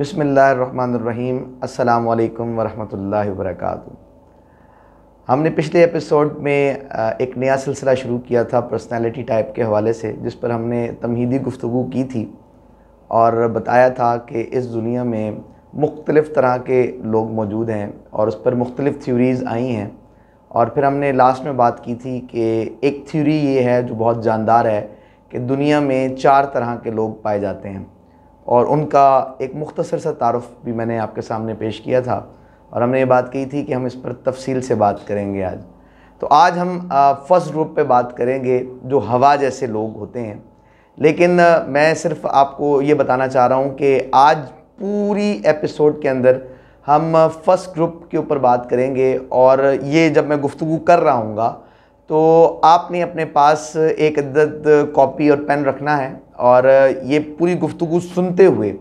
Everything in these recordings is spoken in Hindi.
बिसमीम् अल्लाम वरहमल वरक हमने पिछले एपिसोड में एक नया सिलसिला शुरू किया था पर्सनालिटी टाइप के हवाले से जिस पर हमने तमहीदी गुफ्तु की थी और बताया था कि इस दुनिया में मुख्तलफ़ तरह के लोग मौजूद हैं और उस पर मुख्तलिफ़ थ्यूरीज़ आई हैं और फिर हमने लास्ट में बात की थी कि एक थ्यूरी ये है जो बहुत जानदार है कि दुनिया में चार तरह के लोग पाए जाते हैं और उनका एक मुख्तसर सा तारफ़ भी मैंने आपके सामने पेश किया था और हमने ये बात की थी कि हम इस पर तफसील से बात करेंगे आज तो आज हम फर्स्ट ग्रुप पे बात करेंगे जो हवा जैसे लोग होते हैं लेकिन मैं सिर्फ आपको ये बताना चाह रहा हूँ कि आज पूरी एपिसोड के अंदर हम फर्स्ट ग्रुप के ऊपर बात करेंगे और ये जब मैं गुफ्तु कर रहा हूँ तो आपने अपने पास एक अदद कॉपी और पेन रखना है और ये पूरी गुफ्तु सुनते हुए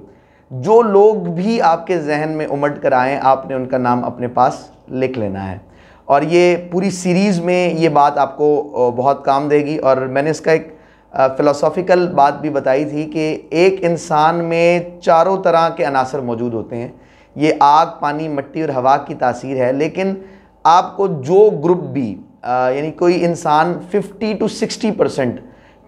जो लोग भी आपके जहन में उमट कर आए आपने उनका नाम अपने पास लिख लेना है और ये पूरी सीरीज़ में ये बात आपको बहुत काम देगी और मैंने इसका एक फ़िलासॉफिकल बात भी बताई थी कि एक इंसान में चारों तरह के अनासर मौजूद होते हैं ये आग पानी मिट्टी और हवा की तासीर है लेकिन आपको जो ग्रुप भी यानी कोई इंसान 50 टू 60 परसेंट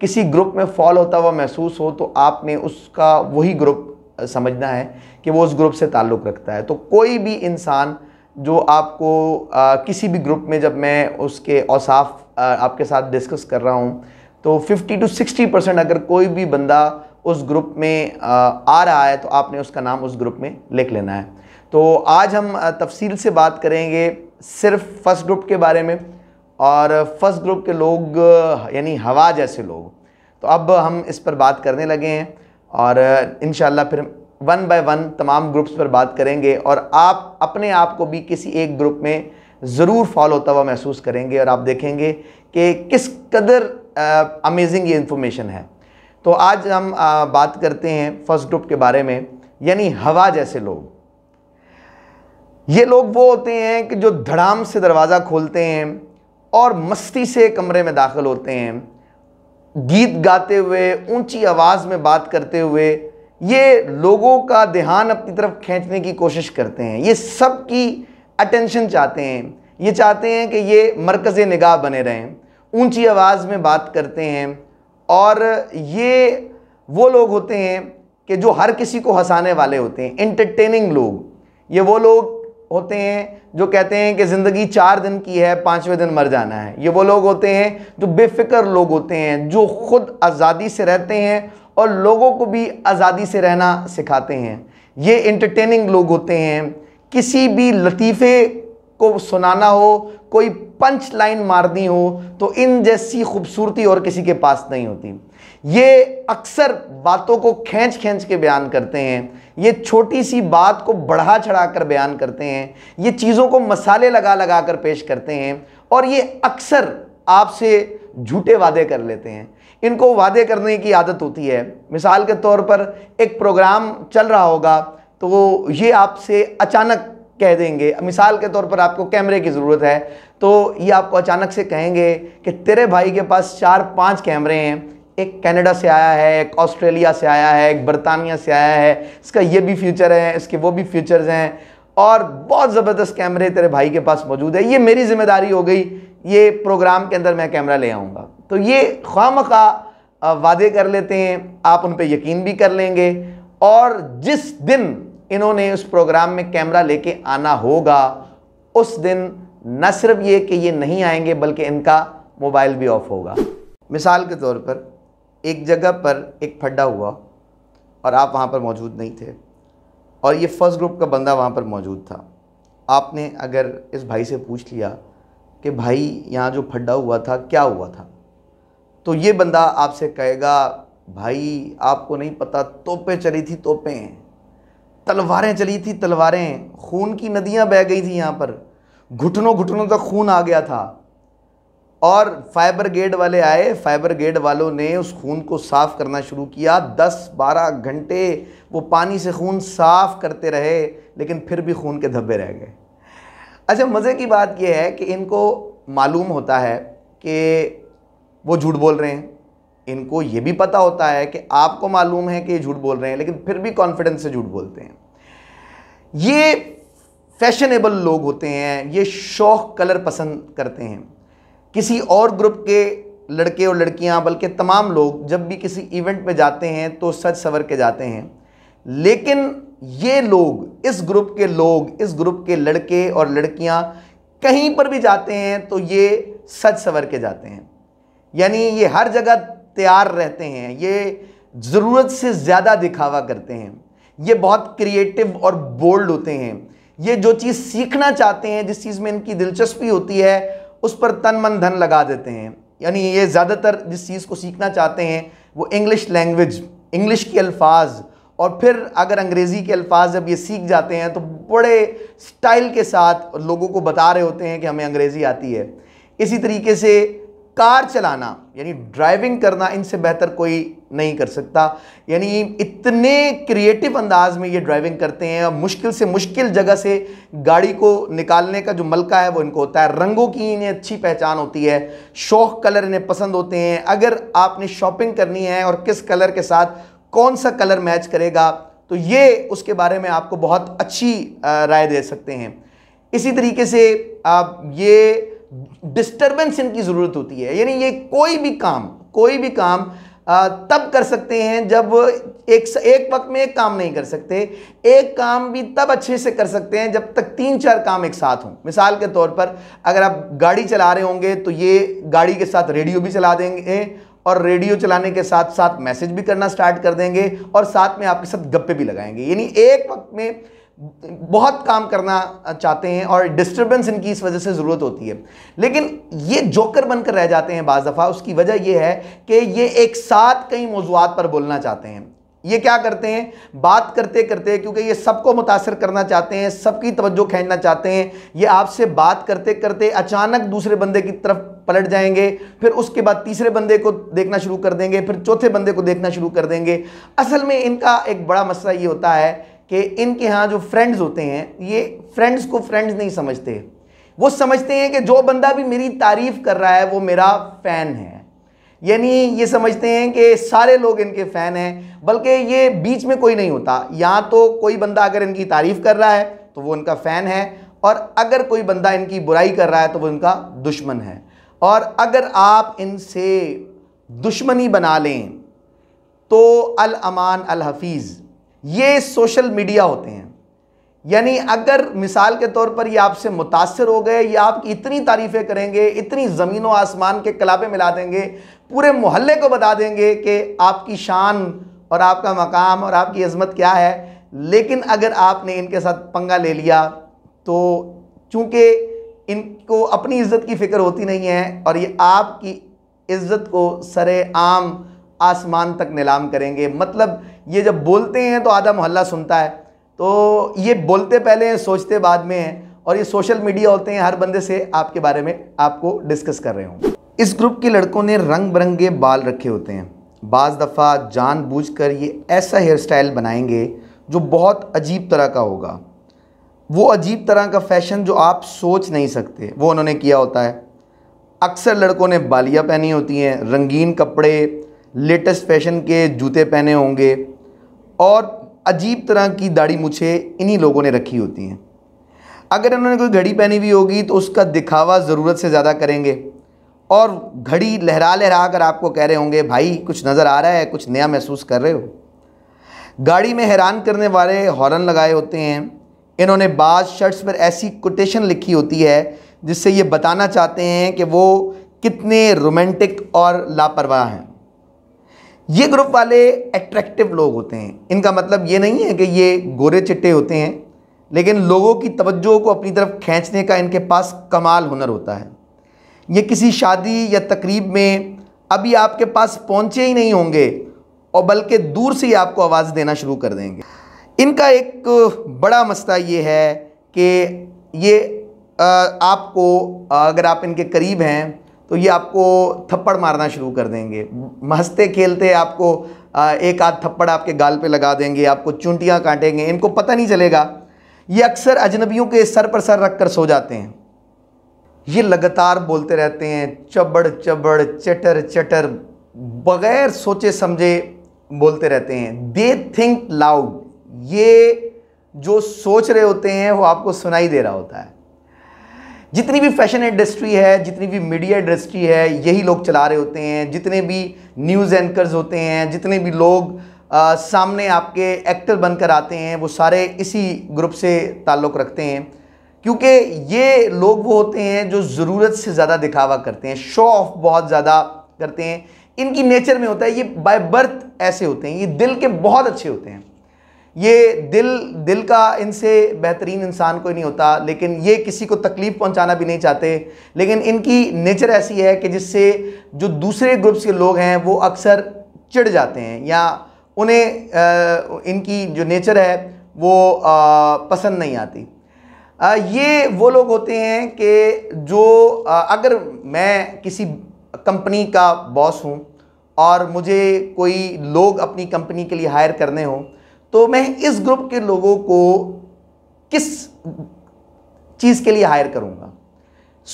किसी ग्रुप में फॉल होता हुआ महसूस हो तो आपने उसका वही ग्रुप समझना है कि वो उस ग्रुप से ताल्लुक़ रखता है तो कोई भी इंसान जो आपको आ, किसी भी ग्रुप में जब मैं उसके औसाफ आपके साथ डिस्कस कर रहा हूँ तो 50 टू 60 परसेंट अगर कोई भी बंदा उस ग्रुप में आ, आ रहा है तो आपने उसका नाम उस ग्रुप में लिख लेना है तो आज हम तफसील से बात करेंगे सिर्फ फर्स्ट ग्रुप के बारे में और फर्स्ट ग्रुप के लोग यानी हवा जैसे लोग तो अब हम इस पर बात करने लगे हैं और इन फिर वन बाय वन तमाम ग्रुप्स पर बात करेंगे और आप अपने आप को भी किसी एक ग्रुप में ज़रूर फॉलो होता हुआ महसूस करेंगे और आप देखेंगे कि किस कदर अमेजिंग ये इन्फॉर्मेशन है तो आज हम आ, बात करते हैं फर्स्ट ग्रुप के बारे में यानी हवा जैसे लोग ये लोग वो होते हैं कि जो धड़ाम से दरवाज़ा खोलते हैं और मस्ती से कमरे में दाखिल होते हैं गीत गाते हुए ऊंची आवाज़ में बात करते हुए ये लोगों का ध्यान अपनी तरफ खींचने की कोशिश करते हैं ये सब की अटेंशन चाहते हैं ये चाहते हैं कि ये मरकज़ निगाह बने रहें ऊंची आवाज़ में बात करते हैं और ये वो लोग होते हैं कि जो हर किसी को हंसाने वाले होते हैं इंटरटेनिंग लोग ये वो लोग होते हैं जो कहते हैं कि ज़िंदगी चार दिन की है पाँचवें दिन मर जाना है ये वो लोग होते हैं जो बेफिक्र लोग होते हैं जो खुद आज़ादी से रहते हैं और लोगों को भी आज़ादी से रहना सिखाते हैं ये इंटरटेनिंग लोग होते हैं किसी भी लतीफ़े को सुनाना हो कोई पंच लाइन मारनी हो तो इन जैसी खूबसूरती और किसी के पास नहीं होती ये अक्सर बातों को खींच खींच के बयान करते हैं ये छोटी सी बात को बढ़ा चढ़ा कर बयान करते हैं ये चीज़ों को मसाले लगा लगा कर पेश करते हैं और ये अक्सर आपसे झूठे वादे कर लेते हैं इनको वादे करने की आदत होती है मिसाल के तौर पर एक प्रोग्राम चल रहा होगा तो ये आपसे अचानक कह देंगे मिसाल के तौर पर आपको कैमरे की ज़रूरत है तो ये आपको अचानक से कहेंगे कि तेरे भाई के पास चार पांच कैमरे हैं एक कनाडा से आया है एक ऑस्ट्रेलिया से आया है एक बरतानिया से आया है इसका ये भी फ्यूचर है इसके वो भी फ्यूचर्स हैं और बहुत ज़बरदस्त कैमरे तेरे भाई के पास मौजूद है ये मेरी जिम्मेदारी हो गई ये प्रोग्राम के अंदर मैं कैमरा ले आऊँगा तो ये ख्वाम का वादे कर लेते हैं आप उन पर यकीन भी कर लेंगे और जिस दिन इन्होंने उस प्रोग्राम में कैमरा लेके आना होगा उस दिन न सिर्फ ये कि ये नहीं आएंगे बल्कि इनका मोबाइल भी ऑफ होगा मिसाल के तौर पर एक जगह पर एक फड्डा हुआ और आप वहाँ पर मौजूद नहीं थे और ये फर्स्ट ग्रुप का बंदा वहाँ पर मौजूद था आपने अगर इस भाई से पूछ लिया कि भाई यहाँ जो फड्डा हुआ था क्या हुआ था तो ये बंदा आपसे कहेगा भाई आपको नहीं पता तोपें चली थी तोपें तलवारें चली थी तलवारें खून की नदियां बह गई थी यहाँ पर घुटनों घुटनों तक खून आ गया था और फाइबर गेड वाले आए फाइबर गेड वालों ने उस खून को साफ़ करना शुरू किया दस बारह घंटे वो पानी से खून साफ़ करते रहे लेकिन फिर भी खून के धब्बे रह गए अच्छा मज़े की बात यह है कि इनको मालूम होता है कि वो झूठ बोल रहे हैं इनको ये भी पता होता है कि आपको मालूम है कि ये झूठ बोल रहे हैं लेकिन फिर भी कॉन्फिडेंस से झूठ बोलते हैं ये फैशनेबल लोग होते हैं ये शौक कलर पसंद करते हैं किसी और ग्रुप के लड़के और लड़कियां बल्कि तमाम लोग जब भी किसी इवेंट में जाते हैं तो सच सवर के जाते हैं लेकिन ये लोग इस ग्रुप के लोग इस ग्रुप के लड़के और लड़कियां कहीं पर भी जाते हैं तो ये सच सवर के जाते हैं यानी ये हर जगह तैयार रहते हैं ये ज़रूरत से ज़्यादा दिखावा करते हैं ये बहुत क्रिएटिव और बोल्ड होते हैं ये जो चीज़ सीखना चाहते हैं जिस चीज़ में इनकी दिलचस्पी होती है उस पर तन मन धन लगा देते हैं यानी ये ज़्यादातर जिस चीज़ को सीखना चाहते हैं वो इंग्लिश लैंग्वेज इंग्लिश के अल्फाज और फिर अगर अंग्रेज़ी के अल्फाज जब ये सीख जाते हैं तो बड़े स्टाइल के साथ लोगों को बता रहे होते हैं कि हमें अंग्रेज़ी आती है इसी तरीके से कार चलाना यानी ड्राइविंग करना इनसे बेहतर कोई नहीं कर सकता यानी इतने क्रिएटिव अंदाज में ये ड्राइविंग करते हैं और मुश्किल से मुश्किल जगह से गाड़ी को निकालने का जो मलका है वो इनको होता है रंगों की इन्हें अच्छी पहचान होती है शौक कलर इन्हें पसंद होते हैं अगर आपने शॉपिंग करनी है और किस कलर के साथ कौन सा कलर मैच करेगा तो ये उसके बारे में आपको बहुत अच्छी राय दे सकते हैं इसी तरीके से आप ये डिस्टर्बेंस इनकी ज़रूरत होती है यानी ये कोई भी काम कोई भी काम तब कर सकते हैं जब एक एक वक्त में एक काम नहीं कर सकते एक काम भी तब अच्छे से कर सकते हैं जब तक तीन चार काम एक साथ हों मिसाल के तौर पर अगर आप गाड़ी चला रहे होंगे तो ये गाड़ी के साथ रेडियो भी चला देंगे और रेडियो चलाने के साथ साथ मैसेज भी करना स्टार्ट कर देंगे और साथ में आपके साथ गप्पे भी लगाएंगे यानी एक वक्त में बहुत काम करना चाहते हैं और डिस्टरबेंस इनकी इस वजह से ज़रूरत होती है लेकिन ये जोकर बनकर रह जाते हैं बज़ दफ़ा उसकी वजह यह है कि ये एक साथ कई मौजूद पर बोलना चाहते हैं ये क्या करते हैं बात करते करते क्योंकि ये सबको मुतासर करना चाहते हैं सबकी तवज्जो खींचना चाहते हैं ये आपसे बात करते करते अचानक दूसरे बंदे की तरफ पलट जाएंगे फिर उसके बाद तीसरे बंदे को देखना शुरू कर देंगे फिर चौथे बंदे को देखना शुरू कर देंगे असल में इनका एक बड़ा मसला ये होता है कि इनके यहाँ जो फ्रेंड्स होते हैं ये फ्रेंड्स को फ्रेंड्स नहीं समझते वो समझते हैं कि जो बंदा भी मेरी तारीफ़ कर रहा है वो मेरा फ़ैन है यानी ये समझते हैं कि सारे लोग इनके फ़ैन हैं बल्कि ये बीच में कोई नहीं होता या तो कोई बंदा अगर इनकी तारीफ़ कर रहा है तो वो इनका फ़ैन है और अगर कोई बंदा इनकी बुराई कर रहा है तो वो इनका दुश्मन है और अगर आप इनसे दुश्मनी बना लें तो अल अमान अल हफीज़ ये सोशल मीडिया होते हैं यानी अगर मिसाल के तौर पर ये आपसे मुतासर हो गए या आपकी इतनी तारीफ़ें करेंगे इतनी ज़मीन व आसमान के कलाबे मिला देंगे पूरे मोहल्ले को बता देंगे कि आपकी शान और आपका मकाम और आपकी अजमत क्या है लेकिन अगर आपने इनके साथ पंगा ले लिया तो चूँकि इनको अपनी इज्जत की फ़िक्र होती नहीं है और ये आपकी इज्जत को सरे आम आसमान तक नीलाम करेंगे मतलब ये जब बोलते हैं तो आधा मोहल्ला सुनता है तो ये बोलते पहले हैं सोचते बाद में हैं और ये सोशल मीडिया होते हैं हर बंदे से आपके बारे में आपको डिस्कस कर रहे होंगे इस ग्रुप के लड़कों ने रंग बिरंगे बाल रखे होते हैं बाज़ दफ़ा जानबूझकर ये ऐसा हेयर स्टाइल बनाएंगे जो बहुत अजीब तरह का होगा वो अजीब तरह का फैशन जो आप सोच नहीं सकते वो उन्होंने किया होता है अक्सर लड़कों ने बालियाँ पहनी होती हैं रंगीन कपड़े लेटेस्ट फैशन के जूते पहने होंगे और अजीब तरह की दाढ़ी मुझे इन्हीं लोगों ने रखी होती हैं अगर इन्होंने कोई घड़ी पहनी हुई होगी तो उसका दिखावा ज़रूरत से ज़्यादा करेंगे और घड़ी लहरा लहरा कर आपको कह रहे होंगे भाई कुछ नज़र आ रहा है कुछ नया महसूस कर रहे हो गाड़ी में हैरान करने वाले हॉर्न लगाए होते हैं इन्होंने बाज शर्ट्स पर ऐसी कोटेशन लिखी होती है जिससे ये बताना चाहते हैं कि वो कितने रोमांटिक और लापरवाह हैं ये ग्रुप वाले एट्रैक्टिव लोग होते हैं इनका मतलब ये नहीं है कि ये गोरे चिट्टे होते हैं लेकिन लोगों की तवज्जो को अपनी तरफ खींचने का इनके पास कमाल हुनर होता है ये किसी शादी या तकरीब में अभी आपके पास पहुंचे ही नहीं होंगे और बल्कि दूर से ही आपको आवाज़ देना शुरू कर देंगे इनका एक बड़ा मसला ये है कि ये आपको अगर आप इनके करीब हैं तो ये आपको थप्पड़ मारना शुरू कर देंगे हंसते खेलते आपको एक आध थप्पड़ आपके गाल पे लगा देंगे आपको चुंटियाँ काटेंगे इनको पता नहीं चलेगा ये अक्सर अजनबियों के सर पर सर रख कर सो जाते हैं ये लगातार बोलते रहते हैं चबड़ चबड़ चटर चटर बगैर सोचे समझे बोलते रहते हैं दे थिंक लाउड ये जो सोच रहे होते हैं वो आपको सुनाई दे रहा होता है जितनी भी फैशन इंडस्ट्री है जितनी भी मीडिया इंडस्ट्री है यही लोग चला रहे होते हैं जितने भी न्यूज़ एंकर्स होते हैं जितने भी लोग आ, सामने आपके एक्टर बनकर आते हैं वो सारे इसी ग्रुप से ताल्लुक़ रखते हैं क्योंकि ये लोग वो होते हैं जो ज़रूरत से ज़्यादा दिखावा करते हैं शो ऑफ बहुत ज़्यादा करते हैं इनकी नेचर में होता है ये बाय बर्थ ऐसे होते हैं ये दिल के बहुत अच्छे होते हैं ये दिल दिल का इनसे बेहतरीन इंसान कोई नहीं होता लेकिन ये किसी को तकलीफ़ पहुंचाना भी नहीं चाहते लेकिन इनकी नेचर ऐसी है कि जिससे जो दूसरे ग्रुप्स के लोग हैं वो अक्सर चिढ़ जाते हैं या उन्हें आ, इनकी जो नेचर है वो आ, पसंद नहीं आती ये वो लोग होते हैं कि जो अगर मैं किसी कंपनी का बॉस हूँ और मुझे कोई लोग अपनी कंपनी के लिए हायर करने हों तो मैं इस ग्रुप के लोगों को किस चीज़ के लिए हायर करूँगा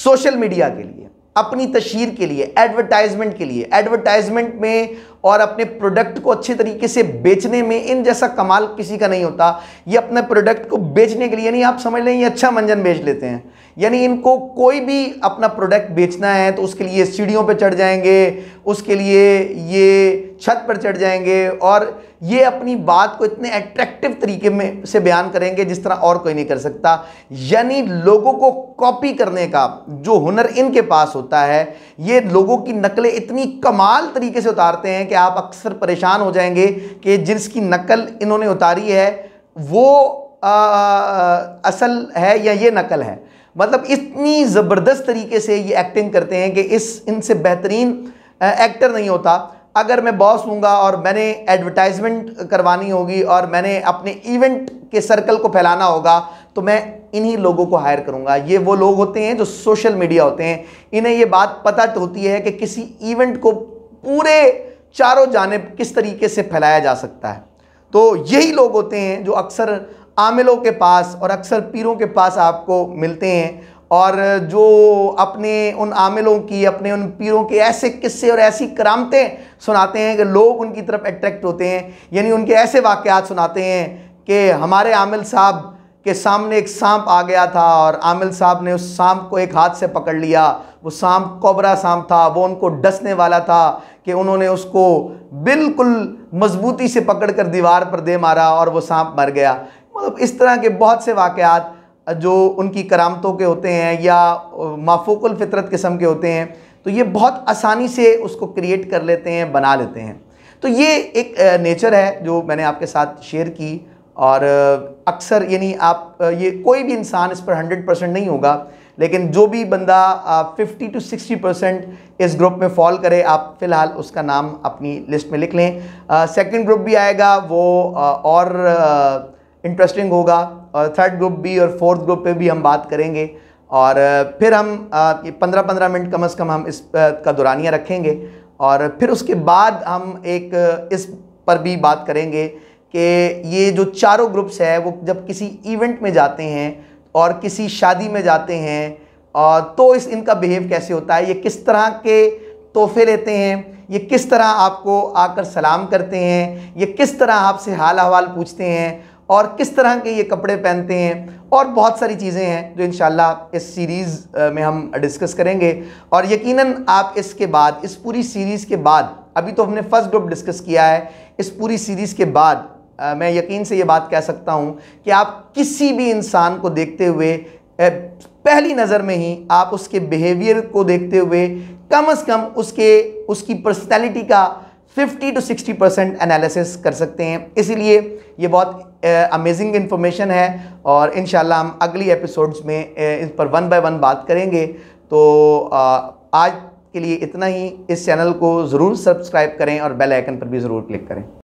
सोशल मीडिया के लिए अपनी तशहर के लिए एडवर्टाइजमेंट के लिए एडवर्टाइजमेंट में और अपने प्रोडक्ट को अच्छे तरीके से बेचने में इन जैसा कमाल किसी का नहीं होता ये अपने प्रोडक्ट को बेचने के लिए यानी आप समझ लें ये अच्छा मंजन बेच लेते हैं यानी इनको कोई भी अपना प्रोडक्ट बेचना है तो उसके लिए सीढ़ियों पर चढ़ जाएंगे उसके लिए ये छत पर चढ़ जाएंगे और ये अपनी बात को इतने एट्रैक्टिव तरीके में से बयान करेंगे जिस तरह और कोई नहीं कर सकता यानी लोगों को कॉपी करने का जो हुनर इनके पास होता है ये लोगों की नकलें इतनी कमाल तरीके से उतारते हैं कि आप अक्सर परेशान हो जाएंगे कि जिसकी नकल इन्होंने उतारी है वो आ, असल है या ये नकल है मतलब इतनी ज़बरदस्त तरीके से ये एक्टिंग करते हैं कि इस इनसे बेहतरीन एक्टर नहीं होता अगर मैं बॉस हूँगा और मैंने एडवर्टाइजमेंट करवानी होगी और मैंने अपने इवेंट के सर्कल को फैलाना होगा तो मैं इन्हीं लोगों को हायर करूँगा ये वो लोग होते हैं जो सोशल मीडिया होते हैं इन्हें ये बात पता होती है कि किसी इवेंट को पूरे चारों जानब किस तरीके से फैलाया जा सकता है तो यही लोग होते हैं जो अक्सर आमिलों के पास और अक्सर पीरों के पास आपको मिलते हैं और जो अपने उन आमिलों की अपने उन पीरों के ऐसे किस्से और ऐसी करामतें सुनाते हैं कि लोग उनकी तरफ अट्रैक्ट होते हैं यानी उनके ऐसे वाक़ात सुनाते हैं कि हमारे आमिल साहब के सामने एक सांप आ गया था और आमिल साहब ने उस सांप को एक हाथ से पकड़ लिया वो सांप कोबरा सांप था वो उनको डसने वाला था कि उन्होंने उसको बिल्कुल मजबूती से पकड़ कर दीवार पर दे मारा और वो सांप मर गया मतलब इस तरह के बहुत से वाक़ात जो उनकी करामतों के होते हैं या माफोकुल फितरत किस्म के होते हैं तो ये बहुत आसानी से उसको क्रिएट कर लेते हैं बना लेते हैं तो ये एक नेचर है जो मैंने आपके साथ शेयर की और अक्सर यानी आप ये कोई भी इंसान इस पर हंड्रेड परसेंट नहीं होगा लेकिन जो भी बंदा फिफ्टी टू सिक्सटी परसेंट इस ग्रुप में फॉल करे आप फ़िलहाल उसका नाम अपनी लिस्ट में लिख लें सेकंड ग्रुप भी आएगा वो और इंटरेस्टिंग होगा और थर्ड ग्रुप भी और फोर्थ ग्रुप पे भी हम बात करेंगे और फिर हम पंद्रह पंद्रह मिनट कम अज़ कम हम इस का दुरानिया रखेंगे और फिर उसके बाद हम एक इस पर भी बात करेंगे कि ये जो चारों ग्रुप्स है वो जब किसी इवेंट में जाते हैं और किसी शादी में जाते हैं और तो इस इनका बिहेव कैसे होता है ये किस तरह के तोहफे लेते हैं ये किस तरह आपको आकर सलाम करते हैं ये किस तरह आपसे हाल अहवाल पूछते हैं और किस तरह के ये कपड़े पहनते हैं और बहुत सारी चीज़ें हैं जो इन इस सीरीज़ में हम डिस्कस करेंगे और यकीनन आप इसके बाद इस पूरी सीरीज़ के बाद अभी तो हमने फर्स्ट ग्रुप डिस्कस किया है इस पूरी सीरीज़ के बाद मैं यकीन से ये बात कह सकता हूँ कि आप किसी भी इंसान को देखते हुए पहली नज़र में ही आप उसके बिहेवियर को देखते हुए कम से कम उसके उसकी पर्सनैलिटी का 50 टू 60 परसेंट एनालिसिस कर सकते हैं इसीलिए ये बहुत अमेजिंग इन्फॉर्मेशन है और इन हम अगली एपिसोड्स में इस पर वन बाय वन बात करेंगे तो आज के लिए इतना ही इस चैनल को ज़रूर सब्सक्राइब करें और बेल आइकन पर भी ज़रूर क्लिक करें